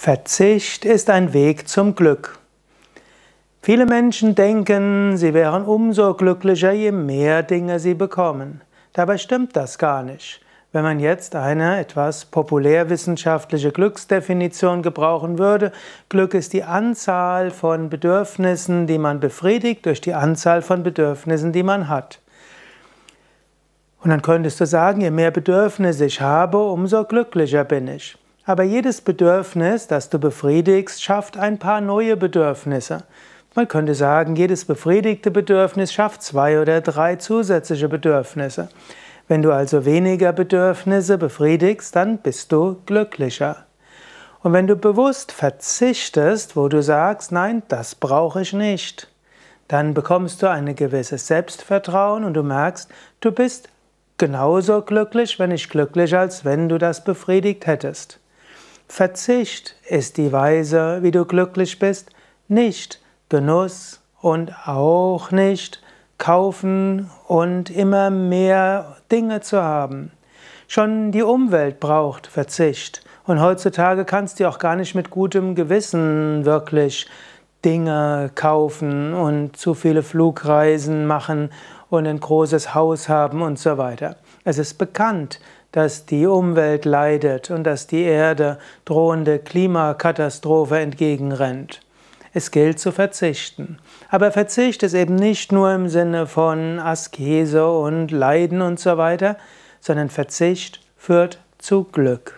Verzicht ist ein Weg zum Glück. Viele Menschen denken, sie wären umso glücklicher, je mehr Dinge sie bekommen. Dabei stimmt das gar nicht. Wenn man jetzt eine etwas populärwissenschaftliche Glücksdefinition gebrauchen würde, Glück ist die Anzahl von Bedürfnissen, die man befriedigt, durch die Anzahl von Bedürfnissen, die man hat. Und dann könntest du sagen, je mehr Bedürfnisse ich habe, umso glücklicher bin ich. Aber jedes Bedürfnis, das du befriedigst, schafft ein paar neue Bedürfnisse. Man könnte sagen, jedes befriedigte Bedürfnis schafft zwei oder drei zusätzliche Bedürfnisse. Wenn du also weniger Bedürfnisse befriedigst, dann bist du glücklicher. Und wenn du bewusst verzichtest, wo du sagst, nein, das brauche ich nicht, dann bekommst du ein gewisses Selbstvertrauen und du merkst, du bist genauso glücklich, wenn nicht glücklich, als wenn du das befriedigt hättest. Verzicht ist die Weise, wie du glücklich bist, nicht Genuss und auch nicht kaufen und immer mehr Dinge zu haben. Schon die Umwelt braucht Verzicht. Und heutzutage kannst du auch gar nicht mit gutem Gewissen wirklich Dinge kaufen und zu viele Flugreisen machen und ein großes Haus haben und so weiter. Es ist bekannt, dass die Umwelt leidet und dass die Erde drohende Klimakatastrophe entgegenrennt. Es gilt zu verzichten. Aber Verzicht ist eben nicht nur im Sinne von Askese und Leiden und so weiter, sondern Verzicht führt zu Glück.